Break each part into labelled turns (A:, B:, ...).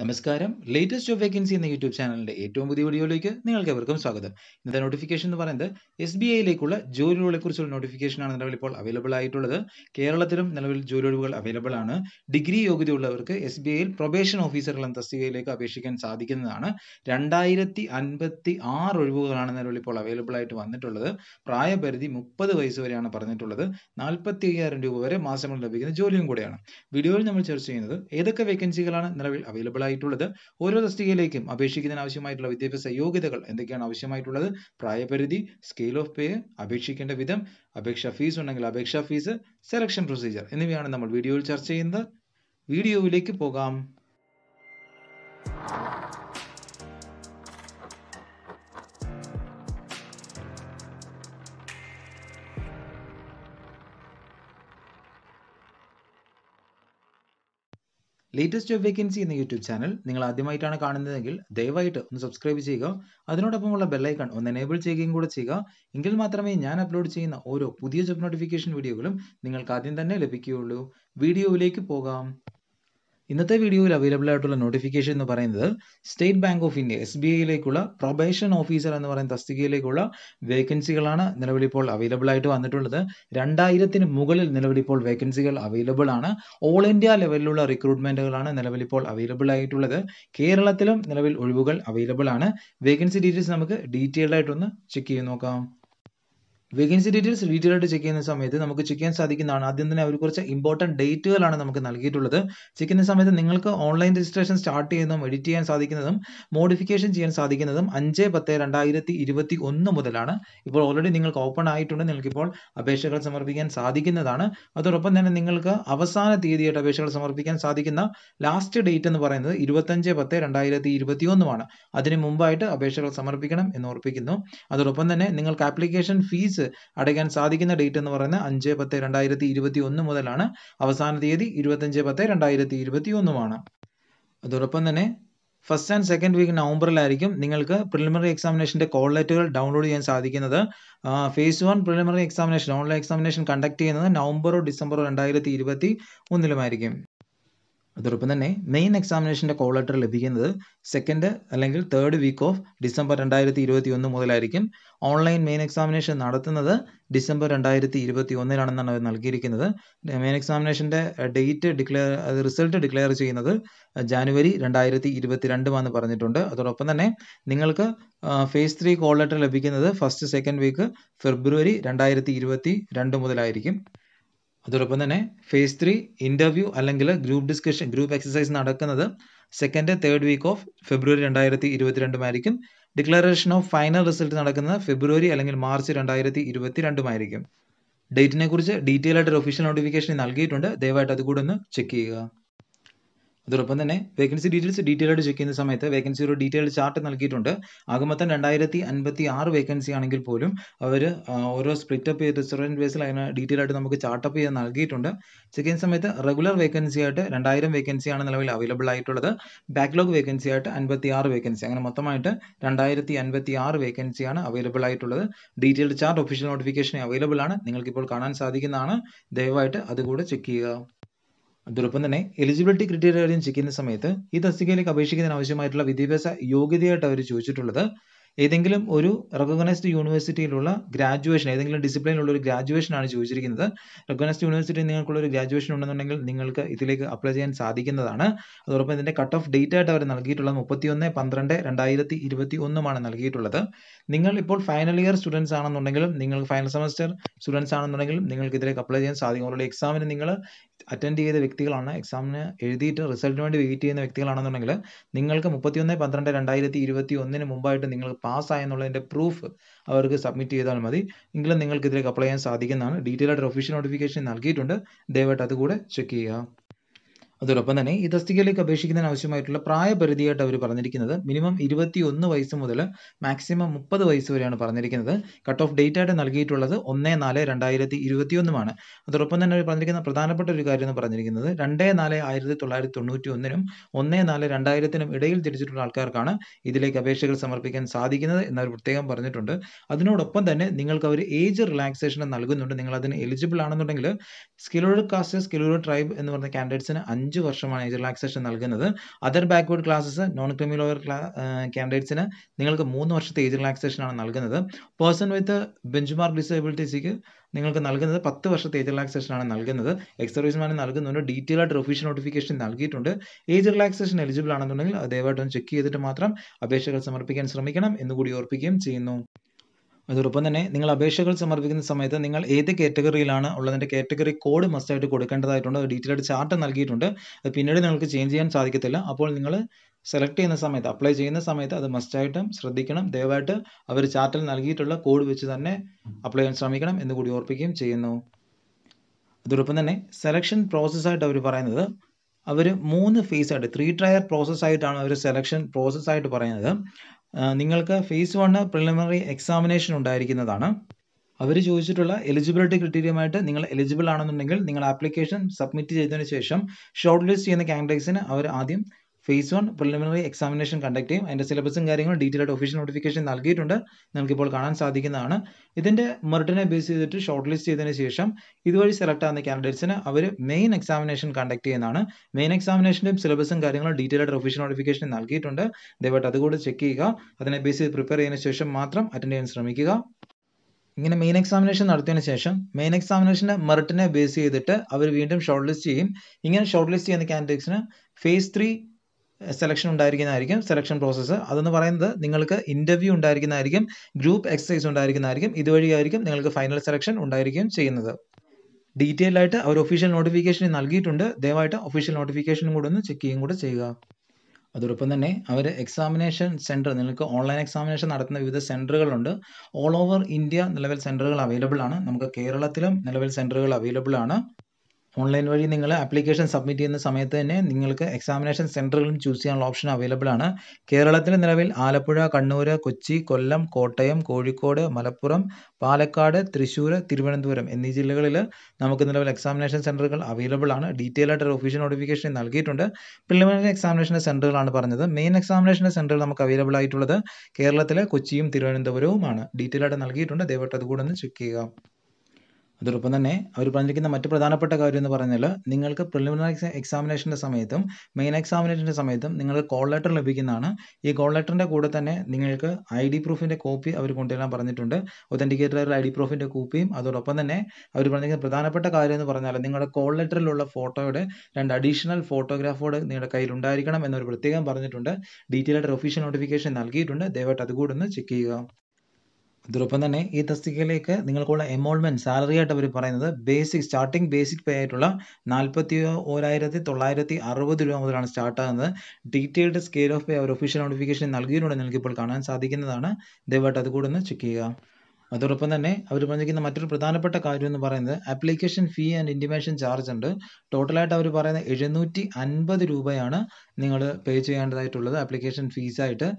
A: നമസ്കാരം latest of vacancy എന്ന YouTube ചാനലിന്റെ ഏറ്റവും പുതിയ വീഡിയോയിലേക്ക് നിങ്ങൾക്ക് എവർക്കും സ്വാഗതം ഇന്നത്തെ നോട്ടിഫിക്കേഷൻ എന്ന് പറയുന്നത് എസ് ബി ഐയിലേക്കുള്ള ജോലികളെക്കുറിച്ചുള്ള നോട്ടിഫിക്കേഷൻ ആണ് നിലവിൽ ഇപ്പോൾ അവൈലബിൾ ആയിട്ടുള്ളത് കേരളത്തിലും നിലവിൽ ജോലി ഒഴിവുകൾ അവൈലബിൾ ആണ് ഡിഗ്രി യോഗ്യതയുള്ളവർക്ക് എസ് ബി ഐയിൽ പ്രൊബേഷൻ ഓഫീസറുകൾ എന്ന തസ്തികയിലേക്ക് അപേക്ഷിക്കാൻ സാധിക്കുന്നതാണ് രണ്ടായിരത്തി അൻപത്തി ആറ് ഒഴിവുകളാണ് നിലവിൽ ഇപ്പോൾ അവൈലബിൾ ആയിട്ട് വന്നിട്ടുള്ളത് പ്രായപരിധി മുപ്പത് വയസ്സ് വരെയാണ് പറഞ്ഞിട്ടുള്ളത് നാൽപ്പത്തി അയ്യായിരം രൂപ വരെ മാസങ്ങൾ ലഭിക്കുന്ന ജോലിയും കൂടെയാണ് വീഡിയോയിൽ നമ്മൾ ചർച്ച ചെയ്യുന്നത് ഏതൊക്കെ വേക്കൻസികളാണ് നിലവിൽ അവൈലബിൾ ആവശ്യമായിട്ടുള്ളത് ഓരോ തസ്തികയിലേക്കും അപേക്ഷിക്കുന്നതിന് ആവശ്യമായിട്ടുള്ള വിദ്യാഭ്യാസ യോഗ്യതകൾ എന്തൊക്കെയാണ് ആവശ്യമായിട്ടുള്ളത് പ്രായപരിധി സ്കെയിൽ ഓഫ് പേ അപേക്ഷിക്കേണ്ട വിധം അപേക്ഷാ ഫീസ് ഉണ്ടെങ്കിൽ അപേക്ഷാ ഫീസ് സെലക്ഷൻ പ്രൊസീജിയർ എന്നിവയാണ് നമ്മൾ വീഡിയോയിൽ ചർച്ച ചെയ്യുന്നത് വീഡിയോയിലേക്ക് പോകാം ലേറ്റസ്റ്റ് ജോബ് വേക്കൻസി എന്ന യൂട്യൂബ് ചാനൽ നിങ്ങൾ ആദ്യമായിട്ടാണ് കാണുന്നതെങ്കിൽ ദയവായിട്ട് ഒന്ന് സബ്സ്ക്രൈബ് ചെയ്യുക അതിനോടൊപ്പമുള്ള ബെല്ലൈക്കൺ ഒന്ന് എനേബിൾ ചെയ്യുകയും കൂടെ ചെയ്യുക എങ്കിൽ മാത്രമേ ഞാൻ അപ്ലോഡ് ചെയ്യുന്ന ഓരോ പുതിയ ജോബ് നോട്ടിഫിക്കേഷൻ വീഡിയോകളും നിങ്ങൾക്ക് ആദ്യം തന്നെ ലഭിക്കുകയുള്ളൂ വീഡിയോയിലേക്ക് പോകാം ഇന്നത്തെ വീഡിയോയിൽ അവൈലബിൾ ആയിട്ടുള്ള നോട്ടിഫിക്കേഷൻ എന്ന് പറയുന്നത് State Bank of India S B ഐയിലേക്കുള്ള പ്രൊബേഷൻ ഓഫീസർ എന്ന് പറയുന്ന തസ്തികയിലേക്കുള്ള വേക്കൻസികളാണ് നിലവിലിപ്പോൾ അവൈലബിൾ ആയിട്ട് വന്നിട്ടുള്ളത് രണ്ടായിരത്തിന് മുകളിൽ നിലവിലിപ്പോൾ വേക്കൻസികൾ അവൈലബിൾ ആണ് ഓൾ ഇന്ത്യ ലെവലിലുള്ള റിക്രൂട്ട്മെന്റുകളാണ് നിലവിലിപ്പോൾ അവൈലബിൾ ആയിട്ടുള്ളത് കേരളത്തിലും നിലവിൽ ഒഴിവുകൾ അവൈലബിൾ ആണ് വേക്കൻസി ഡീറ്റെയിൽസ് നമുക്ക് ഡീറ്റെയിൽഡ് ആയിട്ടൊന്ന് ചെക്ക് ചെയ്ത് നോക്കാം വേക്കൻസി ഡീറ്റെയിൽസ് ഡീറ്റെയിൽ ആയിട്ട് ചെക്ക് ചെയ്യുന്ന സമയത്ത് നമുക്ക് ചെക്ക് ചെയ്യാൻ സാധിക്കുന്നതാണ് ആദ്യം തന്നെ അവർ കുറച്ച് ഇമ്പോർട്ടൻറ്റ് ഡേറ്റുകളാണ് നമുക്ക് നൽകിയിട്ടുള്ളത് ചെക്ക് ചെയ്യുന്ന സമയത്ത് നിങ്ങൾക്ക് ഓൺലൈൻ രജിസ്ട്രേഷൻ സ്റ്റാർട്ട് ചെയ്യുന്നതും എഡിറ്റ് ചെയ്യാൻ സാധിക്കുന്നതും മോഡിഫിക്കേഷൻ ചെയ്യാൻ സാധിക്കുന്നതും അഞ്ച് പത്ത് രണ്ടായിരത്തി ഇരുപത്തി ഒന്ന് മുതലാണ് ഇപ്പോൾ ഓൾറെഡി നിങ്ങൾക്ക് ഓപ്പൺ ആയിട്ടുണ്ട് നിങ്ങൾക്കിപ്പോൾ അപേക്ഷകൾ സമർപ്പിക്കാൻ സാധിക്കുന്നതാണ് അതോടൊപ്പം തന്നെ നിങ്ങൾക്ക് അവസാന തീയതിയായിട്ട് അപേക്ഷകൾ സമർപ്പിക്കാൻ സാധിക്കുന്ന ലാസ്റ്റ് ഡേറ്റ് എന്ന് പറയുന്നത് ഇരുപത്തഞ്ച് പത്ത് രണ്ടായിരത്തി ഇരുപത്തി ഒന്നുമാണ് അതിന് മുമ്പായിട്ട് അപേക്ഷകൾ സമർപ്പിക്കണം എന്ന് ഓർപ്പിക്കുന്നു അതോടൊപ്പം തന്നെ നിങ്ങൾക്ക് ആപ്ലിക്കേഷൻ ഫീസ് അടയ്ക്കാൻ സാധിക്കുന്ന ഡേറ്റ് എന്ന് പറയുന്നത് അഞ്ച് പത്ത് രണ്ടായിരത്തി ഇരുപത്തി ഒന്ന് മുതലാണ് അവസാന തീയതി ഇരുപത്തഞ്ച് പത്ത് രണ്ടായിരത്തി ഇരുപത്തി ഒന്നുമാണ് അതോടൊപ്പം തന്നെ ഫസ്റ്റ് ആൻഡ് സെക്കൻഡ് വീക്ക് നവംബറിലായിരിക്കും നിങ്ങൾക്ക് പ്രിലിമിനറി എക്സാമിനേഷൻ്റെ കോൾ ലെറ്ററുകൾ ഡൗൺലോഡ് ചെയ്യാൻ സാധിക്കുന്നത് phase one preliminary examination online examination conduct ചെയ്യുന്നത് നവംബറോ ഡിസംബറോ രണ്ടായിരത്തി ഇരുപത്തി ഒന്നിലുമായിരിക്കും അതോടൊപ്പം തന്നെ മെയിൻ എക്സാമിനേഷൻ്റെ കോൾ ലെറ്റർ ലഭിക്കുന്നത് സെക്കൻഡ് അല്ലെങ്കിൽ തേർഡ് വീക്ക് ഓഫ് ഡിസംബർ രണ്ടായിരത്തി ഇരുപത്തി ഒന്ന് മുതലായിരിക്കും ഓൺലൈൻ മെയിൻ എക്സാമിനേഷൻ നടത്തുന്നത് ഡിസംബർ രണ്ടായിരത്തി ഇരുപത്തി ഒന്നിലാണെന്നാണ് അവർ നൽകിയിരിക്കുന്നത് മെയിൻ എക്സാമിനേഷൻ്റെ ഡേറ്റ് ഡിക്ലെയർ അത് റിസൾട്ട് ഡിക്ലെയർ ചെയ്യുന്നത് ജാനുവരി രണ്ടായിരത്തി ഇരുപത്തിരണ്ടുമാണെന്ന് പറഞ്ഞിട്ടുണ്ട് അതോടൊപ്പം തന്നെ നിങ്ങൾക്ക് ഫേസ് ത്രീ കോൾ ലെറ്റർ ലഭിക്കുന്നത് ഫസ്റ്റ് സെക്കൻഡ് വീക്ക് ഫെബ്രുവരി രണ്ടായിരത്തി ഇരുപത്തി രണ്ട് മുതലായിരിക്കും അതോടൊപ്പം തന്നെ ഫേസ് ത്രീ ഇൻ്റർവ്യൂ അല്ലെങ്കിൽ ഗ്രൂപ്പ് ഡിസ്കഷൻ ഗ്രൂപ്പ് എക്സസൈസ് നടക്കുന്നത് second third week of February രണ്ടായിരത്തി ഇരുപത്തിരണ്ടുമായിരിക്കും ഡിക്ലറേഷൻ ഓഫ് ഫൈനൽ റിസൾട്ട് നടക്കുന്നത് ഫെബ്രുവരി അല്ലെങ്കിൽ മാർച്ച് രണ്ടായിരത്തി ഇരുപത്തിരണ്ടുമായിരിക്കും ഡേറ്റിനെ കുറിച്ച് ഡീറ്റെയിൽ ആയിട്ട് ഒരു ഒഫീഷ്യൽ നോട്ടിഫിക്കേഷൻ നൽകിയിട്ടുണ്ട് ദയവായിട്ട് അതുകൂടെ ഒന്ന് ചെക്ക് ചെയ്യുക അതോടൊപ്പം തന്നെ വേക്കൻസി ഡീറ്റെയിൽസ് ഡീറ്റെയിൽ ആയിട്ട് ചെക്ക് ചെയ്യുന്ന സമയത്ത് ഒരു ഡീറ്റെയിൽഡ് ചാർട്ട് നൽകിയിട്ടുണ്ട് ആകെ മൊത്തം രണ്ടായിരത്തി അൻപത്തി ആറ് വേക്കൻസി ആണെങ്കിൽ പോലും അവർ ഓരോ അപ്പ് ചെയ്ത് റെസ്റ്റോറൻറ്റ് ബേസിൽ അതിന് ഡീറ്റെയിൽ ആയിട്ട് നമുക്ക് ചാർട്ടപ്പ് ചെയ്ത് നൽകിയിട്ടുണ്ട് ചെക്ക് ചെയ്യുന്ന സമയത്ത് റെഗുലർ വേക്കൻസി ആയിട്ട് രണ്ടായിരം ആണ് നിലവിൽ അവൈലബിൾ ആയിട്ടുള്ളത് ബാക്ക്ലോഗ് വേക്കൻസി ആയിട്ട് അൻപത്തി ആറ് വേക്കൻസി അങ്ങനെ മൊത്തമായിട്ട് രണ്ടായിരത്തി അൻപത്തി ആറ് വേക്കൻസിയാണ് അവൈലബിൾ ആയിട്ടുള്ളത് detailed chart official notification available ആണ് നിങ്ങൾക്കിപ്പോൾ കാണാൻ സാധിക്കുന്നതാണ് ദയവായിട്ട് അതുകൂടെ ചെക്ക് ചെയ്യുക അതോടൊപ്പം തന്നെ എലിജിബിലിറ്റി ക്രിറ്റീരിയ കാര്യം ചെയ്യുന്ന സമയത്ത് ഈ തസ്തികയിലേക്ക് അപേക്ഷിക്കുന്നതിന് ആവശ്യമായിട്ടുള്ള വിദ്യാഭ്യാസ യോഗ്യതയായിട്ട് അവർ ചോദിച്ചിട്ടുള്ളത് ഏതെങ്കിലും ഒരു റെക്കഗ്നൈസ്ഡ് യൂണിവേഴ്സിറ്റിയിലുള്ള ഗ്രാജുവേഷൻ ഏതെങ്കിലും ഡിസിപ്ലിനുള്ള ഒരു ഗ്രാജുവേഷൻ ആണ് ചോദിച്ചിരിക്കുന്നത് റെക്കഗ്നൈസ്ഡ് യൂണിവേഴ്സിറ്റി നിങ്ങൾക്കുള്ള ഒരു ഗ്രാജുവേഷൻ ഉണ്ടെന്നുണ്ടെങ്കിൽ നിങ്ങൾക്ക് ഇതിലേക്ക് അപ്ലൈ ചെയ്യാൻ സാധിക്കുന്നതാണ് അതോടൊപ്പം ഇതിന്റെ കട്ട് ഓഫ് ഡേറ്റ് ആയിട്ട് അവർ നൽകിയിട്ടുള്ളത് ഒന്ന് പന്ത്രണ്ട് രണ്ടായിരത്തി ഇരുപത്തി ഒന്നുമാണ് നൽകിയിട്ടുള്ളത് നിങ്ങൾ ഇപ്പോൾ ഫൈനൽ ഇയർ സ്റ്റുഡൻസ് ആണെന്നുണ്ടെങ്കിലും നിങ്ങൾ ഫൈനൽ സെമസ്റ്റർ സ്റ്റുഡൻസ് ആണെന്നുണ്ടെങ്കിലും നിങ്ങൾക്ക് ഇതിലേക്ക് അപ്ലൈ ചെയ്യാൻ സാധിക്കും ഓൾറെഡി എക്സാമിന് നിങ്ങൾ അറ്റൻഡ് ചെയ്ത വ്യക്തികളാണ് എക്സാമിന് എഴുതിയിട്ട് റിസൾട്ടിന് വേണ്ടി വെയിറ്റ് ചെയ്യുന്ന വ്യക്തികളാണെന്നുണ്ടെങ്കിൽ നിങ്ങൾക്ക് മുപ്പത്തിയൊന്ന് പന്ത്രണ്ട് രണ്ടായിരത്തി ഇരുപത്തി ഒന്നിന് മുമ്പായിട്ട് നിങ്ങൾ പാസ്സായെന്നുള്ളതിൻ്റെ പ്രൂഫ് അവർക്ക് സബ്മിറ്റ് ചെയ്താൽ മതി എങ്കിലും നിങ്ങൾക്ക് ഇതിലേക്ക് അപ്ലൈ ചെയ്യാൻ സാധിക്കുന്നതാണ് ഡീറ്റെയിൽ ആയിട്ട് ഒഫീഷ്യൽ നോട്ടിഫിക്കേഷൻ നൽകിയിട്ടുണ്ട് ദയവായിട്ട് അതുകൂടെ ചെക്ക് ചെയ്യുക അതോടൊപ്പം തന്നെ ഈ തസ്തികയിലേക്ക് അപേക്ഷിക്കുന്നതിന് ആവശ്യമായിട്ടുള്ള പ്രായപരിധിയായിട്ട് അവർ പറഞ്ഞിരിക്കുന്നത് മിനിമം ഇരുപത്തി ഒന്ന് വയസ്സ് മുതൽ മാക്സിമം മുപ്പത് വയസ്സ് വരെയാണ് പറഞ്ഞിരിക്കുന്നത് കട്ട് ഓഫ് ഡേറ്റ് ആയിട്ട് നൽകിയിട്ടുള്ളത് ഒന്ന് നാല് രണ്ടായിരത്തി ഇരുപത്തിയൊന്നുമാണ് അതോടൊപ്പം തന്നെ അവർ പറഞ്ഞിരിക്കുന്ന പ്രധാനപ്പെട്ട ഒരു കാര്യം എന്ന് പറഞ്ഞിരിക്കുന്നത് രണ്ട് നാല് ആയിരത്തി തൊള്ളായിരത്തി തൊണ്ണൂറ്റി ഒന്നിനും ഒന്ന് നാല് രണ്ടായിരത്തിനും ഇടയിൽ തിരിച്ചിട്ടുള്ള ആൾക്കാർക്കാണ് ഇതിലേക്ക് അപേക്ഷകൾ സമർപ്പിക്കാൻ സാധിക്കുന്നത് എന്നവർ പ്രത്യേകം പറഞ്ഞിട്ടുണ്ട് അതിനോടൊപ്പം തന്നെ നിങ്ങൾക്ക് അവർ ഏജ് റിലാക്സേഷൻ നൽകുന്നുണ്ട് നിങ്ങൾ അതിന് എലിജിബിൾ ആണെന്നുണ്ടെങ്കിൽ സ്കിലോഡ് കാസ്റ്റ് സ്കിലോഡ് ട്രൈബ് എന്ന് പറഞ്ഞ കാൻഡിഡേറ്റ്സിന് അഞ്ച് അഞ്ച് വർഷമാണ് ഏജ് റിലാക്സേഷൻ നൽകുന്നത് other backward classes non creamy layer കാൻഡിഡേറ്റ്സിന് നിങ്ങൾക്ക് മൂന്ന് വർഷത്തെ ഏജ് റിലാക്സേഷൻ ആണ് നൽകുന്നത് പേഴ്സൺ വിത്ത് ബെഞ്ച് മാർക്ക് ഡിസബിലിറ്റീസിക്ക് നിങ്ങൾക്ക് നൽകുന്നത് പത്ത് വർഷത്തെ ഏജ് റിലാക്സേഷൻ ആണ് നൽകുന്നത് എക്സ് സർവീസ്മാൻ നൽകുന്നുണ്ട് ഡീറ്റെയിൽ ആയിട്ട് ഒഫീഷ്യൽ നോട്ടിഫിക്കേഷൻ നൽകിയിട്ടുണ്ട് ഏജ് റിലാക്സേഷൻ എലിജിബിൾ ആണെന്നുണ്ടെങ്കിൽ ദയവായിട്ടൊന്ന് ചെക്ക് ചെയ്തിട്ട് മാത്രം അപേക്ഷകൾ സമർപ്പിക്കാൻ ശ്രമിക്കണം എന്നുകൂടി ഓർപ്പിക്കുകയും ചെയ്യുന്നു അതോടൊപ്പം തന്നെ നിങ്ങൾ അപേക്ഷകൾ സമർപ്പിക്കുന്ന സമയത്ത് നിങ്ങൾ ഏത് കാറ്റഗറിയിലാണ് ഉള്ളതിൻ്റെ കാറ്റഗറി കോഡ് മസ്റ്റായിട്ട് കൊടുക്കേണ്ടതായിട്ടുണ്ട് ഡീറ്റെയിൽഡ് ചാർട്ട് നൽകിയിട്ടുണ്ട് അത് പിന്നീട് നിങ്ങൾക്ക് ചേഞ്ച് ചെയ്യാൻ സാധിക്കത്തില്ല അപ്പോൾ നിങ്ങൾ സെലക്ട് ചെയ്യുന്ന സമയത്ത് അപ്ലൈ ചെയ്യുന്ന സമയത്ത് അത് മസ്റ്റായിട്ടും ശ്രദ്ധിക്കണം ദയവായിട്ട് അവർ ചാർട്ടിൽ നൽകിയിട്ടുള്ള കോഡ് വെച്ച് തന്നെ അപ്ലൈ ചെയ്യാൻ ശ്രമിക്കണം എന്ന് കൂടി ഓർപ്പിക്കുകയും ചെയ്യുന്നു അതോടൊപ്പം തന്നെ സെലക്ഷൻ പ്രോസസ്സായിട്ട് അവർ പറയുന്നത് അവർ മൂന്ന് ഫേസ് ആയിട്ട് ത്രീ ടയർ പ്രോസസ്സായിട്ടാണ് അവർ സെലക്ഷൻ പ്രോസസ്സായിട്ട് പറയുന്നത് നിങ്ങൾക്ക് ഫേസ് വണ് പ്രിലിമിനറി എക്സാമിനേഷൻ ഉണ്ടായിരിക്കുന്നതാണ് അവർ ചോദിച്ചിട്ടുള്ള എലിജിബിലിറ്റി ക്രിറ്റീരിയമായിട്ട് നിങ്ങൾ എലിജിബിൾ ആണെന്നുണ്ടെങ്കിൽ നിങ്ങൾ ആപ്ലിക്കേഷൻ സബ്മിറ്റ് ചെയ്തതിന് ശേഷം ഷോർട്ട് ലിസ്റ്റ് ചെയ്യുന്ന കാൻഡിഡേറ്റ്സിന് അവർ ആദ്യം phase one preliminary examination conduct ചെയ്യും അതിൻ്റെ സിലബസും കാര്യങ്ങളും ഡീറ്റെയിൽ ആയിട്ട് ഒഫീഷ്യൽ നോട്ടിഫിക്കേഷൻ നൽകിയിട്ടുണ്ട് നമുക്കിപ്പോൾ കാണാൻ സാധിക്കുന്നതാണ് ഇതിൻ്റെ മെറിറ്റിനെ ബേസ് ചെയ്തിട്ട് ഷോർട്ട് ലിസ്റ്റ് ചെയ്തതിന് ശേഷം ഇതുവഴി സെലക്ട് ആകുന്ന കാൻഡിഡേറ്റ്സിന് അവർ മെയിൻ എക്സാമിനേഷൻ കണ്ടക്ട് ചെയ്യുന്നതാണ് മെയിൻ എക്സാമിനേഷൻ്റെ സിലബസും കാര്യങ്ങളും ഡീറ്റെയിൽ ആയിട്ട് ഒഫീഷ്യൽ നോട്ടിഫിക്കേഷൻ നൽകിയിട്ടുണ്ട് ദയവായിട്ട് അതുകൂടെ ചെക്ക് ചെയ്യുക അതിനെ ബേസ് ചെയ്ത് പ്രിപ്പയർ ചെയ്യുന്ന ശേഷം മാത്രം അറ്റൻഡ് ചെയ്യാൻ ശ്രമിക്കുക ഇങ്ങനെ മെയിൻ എക്സാമിനേഷൻ നടത്തിയതിനു ശേഷം മെയിൻ എക്സാമിനേഷൻ്റെ മെറിറ്റിനെ ബേസ് ചെയ്തിട്ട് അവർ വീണ്ടും ഷോർട്ട് ലിസ്റ്റ് ചെയ്യും ഇങ്ങനെ ഷോർട്ട് ലിസ്റ്റ് ചെയ്യുന്ന കാൻഡിഡേറ്റ്സിന് ഫേസ് ത്രീ സെലക്ഷൻ ഉണ്ടായിരിക്കുന്നതായിരിക്കും സെലക്ഷൻ പ്രോസസ്സ് അതെന്ന് പറയുന്നത് നിങ്ങൾക്ക് ഇൻ്റർവ്യൂ ഉണ്ടായിരിക്കുന്നതായിരിക്കും ഗ്രൂപ്പ് എക്സസൈസ് ഉണ്ടായിരിക്കുന്നതായിരിക്കും ഇതുവഴിയായിരിക്കും നിങ്ങൾക്ക് ഫൈനൽ സെലക്ഷൻ ഉണ്ടായിരിക്കും ചെയ്യുന്നത് ഡീറ്റെയിൽ ആയിട്ട് അവർ ഒഫീഷ്യൽ നോട്ടിഫിക്കേഷൻ നൽകിയിട്ടുണ്ട് ദയവായിട്ട് ഒഫീഷ്യൽ നോട്ടിഫിക്കേഷനും കൂടെ ഒന്ന് ചെക്ക് ചെയ്യും കൂടെ ചെയ്യുക അതോടൊപ്പം തന്നെ അവർ എക്സാമിനേഷൻ സെൻറ്റർ നിങ്ങൾക്ക് ഓൺലൈൻ എക്സാമിനേഷൻ നടത്തുന്ന വിവിധ സെൻറ്ററുകളുണ്ട് ഓൾ ഓവർ ഇന്ത്യ നിലവിൽ സെൻറ്ററുകൾ അവൈലബിൾ ആണ് നമുക്ക് കേരളത്തിലും നിലവിൽ സെൻറ്ററുകൾ അവൈലബിൾ ആണ് ഓൺലൈൻ വഴി നിങ്ങൾ ആപ്ലിക്കേഷൻ സബ്മിറ്റ് ചെയ്യുന്ന സമയത്ത് തന്നെ നിങ്ങൾക്ക് എക്സാമിനേഷൻ സെൻറ്ററുകളും ചൂസ് ചെയ്യാനുള്ള ഓപ്ഷൻ അവൈലബിൾ ആണ് കേരളത്തിൽ നിലവിൽ ആലപ്പുഴ കണ്ണൂർ കൊച്ചി കൊല്ലം കോട്ടയം കോഴിക്കോട് മലപ്പുറം പാലക്കാട് തൃശ്ശൂർ തിരുവനന്തപുരം എന്നീ ജില്ലകളിൽ നമുക്ക് നിലവിൽ എക്സാമിനേഷൻ സെൻറ്ററുകൾ അവൈലബിൾ ആണ് ഡീറ്റെയിൽ ആയിട്ട് ഒഫീഷ്യൽ നോട്ടിഫിക്കേഷൻ നൽകിയിട്ടുണ്ട് പ്രിലിമിനറി എക്സാമിനേഷൻ്റെ സെൻറ്ററുകളാണ് പറഞ്ഞത് മെയിൻ എക്സാമിനേഷൻ്റെ സെൻറ്ററുകൾ നമുക്ക് അവൈലബിൾ ആയിട്ടുള്ളത് കേരളത്തിലെ കൊച്ചിയും തിരുവനന്തപുരവുമാണ് ഡീറ്റെയിൽ ആയിട്ട് നൽകിയിട്ടുണ്ട് ദയവായിട്ട് അതുകൂടെ ഒന്ന് ചെക്ക് ചെയ്യുക അതോടൊപ്പം തന്നെ അവർ പറഞ്ഞിരിക്കുന്ന മറ്റു പ്രധാനപ്പെട്ട കാര്യം എന്ന് പറഞ്ഞാൽ നിങ്ങൾക്ക് പ്രിലിമിനറി എക്സാമിനേഷൻ്റെ സമയത്തും മെയിൻ എക്സാമിനേഷൻ്റെ സമയത്തും നിങ്ങൾക്ക് കോൾ ലെറ്റർ ലഭിക്കുന്നതാണ് ഈ കോൾ ലെറ്ററിൻ്റെ കൂടെ തന്നെ നിങ്ങൾക്ക് ഐ ഡി പ്രൂഫിൻ്റെ കോപ്പി അവർ കൊണ്ടുവരാൻ പറഞ്ഞിട്ടുണ്ട് ഒതൻറ്റിക്കേറ്റഡ് ഐ ഡി പ്രൂഫിൻ്റെ കോപ്പിയും അതോടൊപ്പം തന്നെ അവർ പറഞ്ഞിരിക്കുന്ന പ്രധാനപ്പെട്ട കാര്യം എന്ന് പറഞ്ഞാൽ നിങ്ങളുടെ കോൾ ലെറ്ററിലുള്ള ഫോട്ടോയുടെ രണ്ട് അഡീഷണൽ ഫോട്ടോഗ്രാഫോട് നിങ്ങളുടെ കയ്യിൽ ഉണ്ടായിരിക്കണം എന്നൊരു പ്രത്യേകം പറഞ്ഞിട്ടുണ്ട് ഡീറ്റെയിൽ ആയിട്ട് ഒഫീഷ്യൽ നോട്ടിഫിക്കേഷൻ നൽകിയിട്ടുണ്ട് ദയവായിട്ട് അതുകൂടെ ഒന്ന് ചെക്ക് ചെയ്യുക അതോടൊപ്പം തന്നെ ഈ തസ്തികയിലേക്ക് നിങ്ങൾക്കുള്ള എമോൾമെൻറ്റ് സാലറി ആയിട്ട് അവർ പറയുന്നത് ബേസിക് സ്റ്റാർട്ടിംഗ് ബേസിക് പേ ആയിട്ടുള്ള നാൽപ്പത്തി ഓരായിരത്തി തൊള്ളായിരത്തി അറുപത് രൂപ മുതലാണ് സ്റ്റാർട്ടാകുന്നത് ഡീറ്റെയിൽഡ് സ്കെയിൽ ഓഫ് പേ അവർ ഒഫീഷ്യൽ നോട്ടിഫിക്കേഷൻ നൽകിയിട്ടുണ്ട് നിങ്ങൾക്ക് ഇപ്പോൾ കാണാൻ സാധിക്കുന്നതാണ് ദയവായിട്ട് അതുകൂടെ ഒന്ന് ചെക്ക് ചെയ്യുക അതോടൊപ്പം തന്നെ അവർ പറഞ്ഞിരിക്കുന്ന മറ്റൊരു പ്രധാനപ്പെട്ട കാര്യം എന്ന് പറയുന്നത് application fee and intimation charge ഉണ്ട് ടോട്ടലായിട്ട് അവർ പറയുന്നത് എഴുന്നൂറ്റി അൻപത് രൂപയാണ് നിങ്ങൾ പേ ചെയ്യേണ്ടതായിട്ടുള്ളത് ആപ്ലിക്കേഷൻ ഫീസായിട്ട്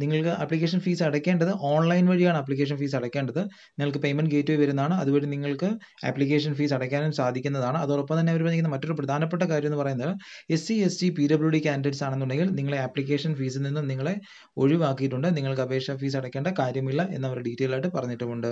A: നിങ്ങൾക്ക് ആപ്ലിക്കേഷൻ ഫീസ് അടയ്ക്കേണ്ടത് ഓൺലൈൻ വഴിയാണ് ആപ്ലിക്കേഷൻ ഫീസ് അടയ്ക്കേണ്ടത് നിങ്ങൾക്ക് പേയ്മെൻറ്റ് ഗേറ്റ് വേ വരുന്നതാണ് അതുവഴി നിങ്ങൾക്ക് ആപ്ലിക്കേഷൻ ഫീസ് അടയ്ക്കാനും സാധിക്കുന്നതാണ് അതോടൊപ്പം തന്നെ അവർ പറഞ്ഞിരിക്കുന്ന മറ്റൊരു പ്രധാനപ്പെട്ട കാര്യം എന്ന് പറയുന്നത് S C S T P W D candidates ആണെന്നുണ്ടെങ്കിൽ നിങ്ങളെ ആപ്ലിക്കേഷൻ ഫീസിൽ നിന്നും നിങ്ങളെ ഒഴിവാക്കിയിട്ടുണ്ട് നിങ്ങൾക്ക് അപേക്ഷാ ഫീസ് അടയ്ക്കേണ്ട കാര്യമില്ല എന്നവർ ഡീറ്റെയിൽ ആയിട്ട് പറഞ്ഞിട്ടുമുണ്ട്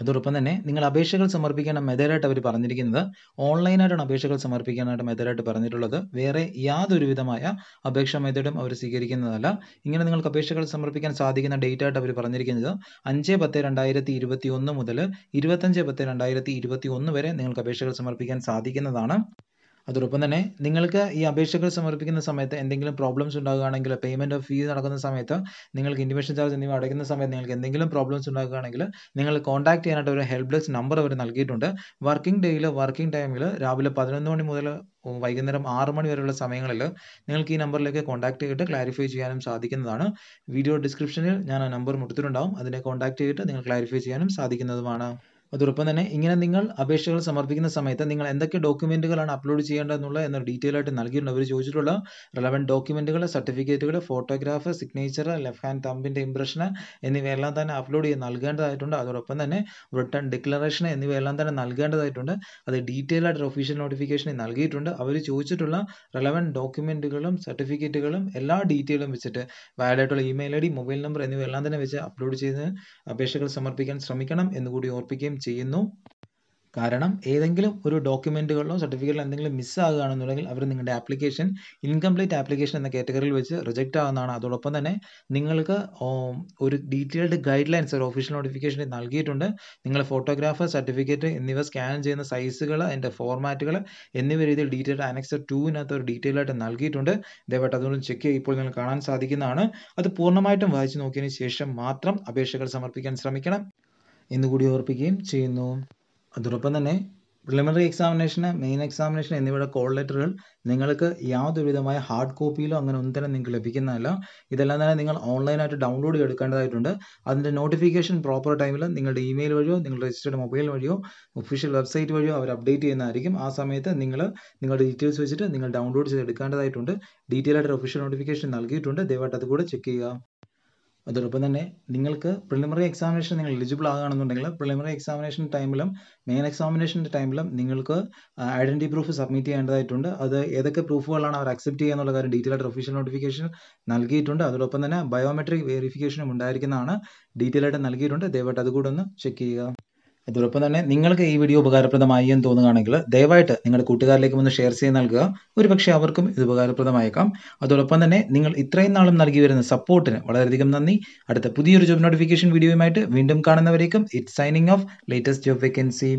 A: അതോടൊപ്പം തന്നെ നിങ്ങൾ അപേക്ഷകൾ സമർപ്പിക്കേണ്ട മെതേഡായിട്ട് അവർ പറഞ്ഞിരിക്കുന്നത് ഓൺലൈനായിട്ടാണ് അപേക്ഷകൾ സമർപ്പിക്കാനായിട്ട് മെതേഡായിട്ട് പറഞ്ഞിട്ടുള്ളത് വേറെ യാതൊരു വിധമായ അപേക്ഷാ അവർ സ്വീകരിക്കുന്നതല്ല ഇങ്ങനെ നിങ്ങൾക്ക് അപേക്ഷകൾ സമർപ്പിക്കാൻ സാധിക്കുന്ന ഡേറ്റ് ആയിട്ട് അവർ പറഞ്ഞിരിക്കുന്നത് അഞ്ച് പത്ത് രണ്ടായിരത്തി ഇരുപത്തി ഒന്ന് മുതൽ ഇരുപത്തഞ്ച് പത്ത് രണ്ടായിരത്തി ഇരുപത്തി ഒന്ന് വരെ നിങ്ങൾക്ക് അപേക്ഷകൾ സമർപ്പിക്കാൻ സാധിക്കുന്നതാണ് അതോടൊപ്പം തന്നെ നിങ്ങൾക്ക് ഈ അപേക്ഷകൾ സമർപ്പിക്കുന്ന സമയത്ത് എന്തെങ്കിലും പ്രോബ്ലംസ് ഉണ്ടാകുകയാണെങ്കിൽ പേയ്മെൻറ്റ് ഓഫ് ഫീസ് നടക്കുന്ന സമയത്ത് നിങ്ങൾക്ക് ഇൻഡിമേഷൻ ചാർജ് എന്നിവ അടയ്ക്കുന്ന സമയത്ത് നിങ്ങൾക്ക് എന്തെങ്കിലും പ്രോബ്ലംസ് ഉണ്ടാകുകയാണെങ്കിൽ നിങ്ങൾ കോൺടാക്ട് ചെയ്യാനായിട്ട് ഒരു ഹെൽപ്പ് ഡെസ്ക് നമ്പർ അവർ നൽകിയിട്ടുണ്ട് വർക്കിംഗ് ഡേയിൽ വർക്കിംഗ് ടൈമിൽ രാവിലെ പതിനൊന്ന് മണി മുതൽ വൈകുന്നേരം ആറ് മണി വരെയുള്ള സമയങ്ങളിൽ നിങ്ങൾക്ക് ഈ നമ്പറിലേക്ക് കോൺടാക്ട് ചെയ്തിട്ട് ക്ലാരിഫൈ ചെയ്യാനും സാധിക്കുന്നതാണ് വീഡിയോ ഡിസ്ക്രിപ്ഷനിൽ ഞാൻ ആ നമ്പർ മുടുത്തിട്ടുണ്ടാവും അതിനെ കോൺടാക്ട് ചെയ്തിട്ട് നിങ്ങൾ ക്ലാരിഫൈ ചെയ്യാനും സാധിക്കുന്നതുമാണ് അതോടൊപ്പം തന്നെ ഇങ്ങനെ നിങ്ങൾ അപേക്ഷകൾ സമർപ്പിക്കുന്ന സമയത്ത് നിങ്ങൾ എന്തൊക്കെ ഡോക്യുമെൻറ്റുകളാണ് അപ്ലോഡ് ചെയ്യേണ്ടതെന്നുള്ള എന്ന ഡീറ്റെയിൽ ആയിട്ട് നൽകിയിട്ടുണ്ട് അവർ ചോദിച്ചിട്ടുള്ള റെലവൻറ്റ് ഡോക്യുമെൻറ്റുകൾ സർട്ടിഫിക്കറ്റുകൾ ഫോട്ടോഗ്രാഫ് സിഗ്നേച്ചർ ലെഫ്റ്റ് ഹാൻഡ് തമ്പിൻ്റെ ഇംപ്രഷൻ എന്നിവയെല്ലാം തന്നെ അപ്ലോഡ് ചെയ്ത് നൽകേണ്ടതായിട്ടുണ്ട് അതോടൊപ്പം തന്നെ റിട്ടേൺ ഡിക്ലറേഷൻ എന്നിവയെല്ലാം തന്നെ നൽകേണ്ടതായിട്ടുണ്ട് അത് ഡീറ്റെയിൽ ആയിട്ട് ഒഫീഷ്യൽ നോട്ടിഫിക്കേഷൻ നൽകിയിട്ടുണ്ട് അവർ ചോദിച്ചിട്ടുള്ള റെലവൻറ്റ് ഡോക്യുമെൻറ്റുകളും സർട്ടിഫിക്കറ്റുകളും എല്ലാ ഡീറ്റെയിലും വെച്ചിട്ട് വാലിഡായിട്ടുള്ള email I D mobile number എന്നിവയെല്ലാം തന്നെ വെച്ച് അപ്ലോഡ് ചെയ്ത് അപേക്ഷകൾ സമർപ്പിക്കാൻ ശ്രമിക്കണം എന്നുകൂടി ഓർപ്പിക്കുകയും ചെയ്യുന്നു കാരണം ഏതെങ്കിലും ഒരു ഡോക്യുമെൻറ്റുകളിലോ സർട്ടിഫിക്കറ്റിലോ എന്തെങ്കിലും മിസ്സാകുകയാണെന്നുണ്ടെങ്കിൽ അവർ നിങ്ങളുടെ ആപ്ലിക്കേഷൻ ഇൻകംപ്ലീറ്റ് ആപ്ലിക്കേഷൻ എന്ന കാറ്റഗറിയിൽ വെച്ച് റിജക്റ്റ് ആകുന്നതാണ് അതോടൊപ്പം തന്നെ നിങ്ങൾക്ക് ഒരു ഡീറ്റെയിൽഡ് ഗൈഡ് ലൈൻസ് ഒരു ഒഫീഷ്യൽ നോട്ടിഫിക്കേഷൻ നൽകിയിട്ടുണ്ട് നിങ്ങൾ ഫോട്ടോഗ്രാഫർ സർട്ടിഫിക്കറ്റ് എന്നിവ സ്കാൻ ചെയ്യുന്ന സൈസുകൾ അതിൻ്റെ ഫോർമാറ്റുകൾ എന്നിവ രീതിയിൽ ഡീറ്റെയിൽഡ് അനക്സർ ടുവിനകത്ത് ഒരു ഡീറ്റെയിൽ ആയിട്ട് നൽകിയിട്ടുണ്ട് ദയവായിട്ട് അതുകൊണ്ട് ചെക്ക് ഇപ്പോൾ നിങ്ങൾ കാണാൻ സാധിക്കുന്നതാണ് അത് പൂർണ്ണമായിട്ടും വായിച്ചു നോക്കിയതിന് ശേഷം മാത്രം അപേക്ഷകൾ സമർപ്പിക്കാൻ ശ്രമിക്കണം എന്ന് കൂടി ഓർപ്പിക്കുകയും ചെയ്യുന്നു അതോടൊപ്പം തന്നെ പ്രിലിമിനറി എക്സാമിനേഷന് മെയിൻ എക്സാമിനേഷൻ എന്നിവയുടെ കോൾ ലെറ്ററുകൾ നിങ്ങൾക്ക് യാതൊരുവിധമായ ഹാർഡ് കോപ്പിയിലോ അങ്ങനെ ഒന്നും തന്നെ നിങ്ങൾക്ക് ലഭിക്കുന്നതല്ല ഇതെല്ലാം തന്നെ നിങ്ങൾ ഓൺലൈനായിട്ട് ഡൗൺലോഡ് എടുക്കേണ്ടതായിട്ടുണ്ട് അതിൻ്റെ നോട്ടിഫിക്കേഷൻ പ്രോപ്പർ ടൈമിൽ നിങ്ങളുടെ ഇമെയിൽ വഴിയോ നിങ്ങളുടെ രജിസ്റ്റേർഡ് മൊബൈൽ വഴിയോ ഒഫീഷ്യൽ വെബ്സൈറ്റ് വഴിയോ അവർ അപ്ഡേറ്റ് ചെയ്യുന്നതായിരിക്കും ആ സമയത്ത് നിങ്ങൾ നിങ്ങളുടെ ഡീറ്റെയിൽസ് വെച്ചിട്ട് നിങ്ങൾ ഡൗൺലോഡ് ചെയ്ത് എടുക്കേണ്ടതായിട്ടുണ്ട് ഡീറ്റെയിൽ ആയിട്ട് ഒഫീഷ്യൽ നോട്ടിഫിക്കേഷൻ നൽകിയിട്ടുണ്ട് ദയവായിട്ട് അതുകൂടെ ചെക്ക് ചെയ്യുക അതോടൊപ്പം തന്നെ നിങ്ങൾക്ക് പ്രിലിമിനറി എക്സാമിനേഷൻ നിങ്ങൾ എലിജിബിൾ ആകുകയാണെന്നുണ്ടെങ്കിൽ പ്രിലിമിനറി എക്സാമിനേഷൻ ടൈമിലും മെയിൻ എക്സാമിനേഷൻ്റെ ടൈമിലും നിങ്ങൾക്ക് ഐഡൻറ്റി പ്രൂഫ് സബ്മിറ്റ് ചെയ്യേണ്ടതായിട്ടുണ്ട് അത് ഏതൊക്കെ പ്രൂഫുകളാണ് അവർ അക്സെപ്റ്റ് ചെയ്യുക എന്നുള്ള കാര്യം ഡീറ്റെയിൽ ആയിട്ട് ഒഫീഷ്യൽ നോട്ടിഫിക്കേഷൻ നൽകിയിട്ടുണ്ട് അതോടൊപ്പം തന്നെ ബയോമെട്രിക് വെരിഫിക്കേഷനും ഉണ്ടായിരിക്കുന്നതാണ് ഡീറ്റെയിൽ ആയിട്ട് നൽകിയിട്ടുണ്ട് ദയവായിട്ട് അതുകൂടെ ഒന്ന് ചെക്ക് ചെയ്യുക ഇതോടൊപ്പം തന്നെ നിങ്ങൾക്ക് ഈ വീഡിയോ ഉപകാരപ്രദമായി എന്ന് തോന്നുകയാണെങ്കിൽ ദയവായിട്ട് നിങ്ങളുടെ കൂട്ടുകാരിലേക്ക് ഒന്ന് ഷെയർ ചെയ്ത് നൽകുക ഒരുപക്ഷെ അവർക്കും ഇത് ഉപകാരപ്രദമായേക്കാം അതോടൊപ്പം തന്നെ നിങ്ങൾ ഇത്രയും നാളും നൽകി വരുന്ന സപ്പോർട്ടിന് വളരെയധികം നന്ദി അടുത്ത പുതിയൊരു ജോബ് നോട്ടിഫിക്കേഷൻ വീഡിയോയുമായിട്ട് വീണ്ടും കാണുന്നവരേക്കും it signing off latest job vacancy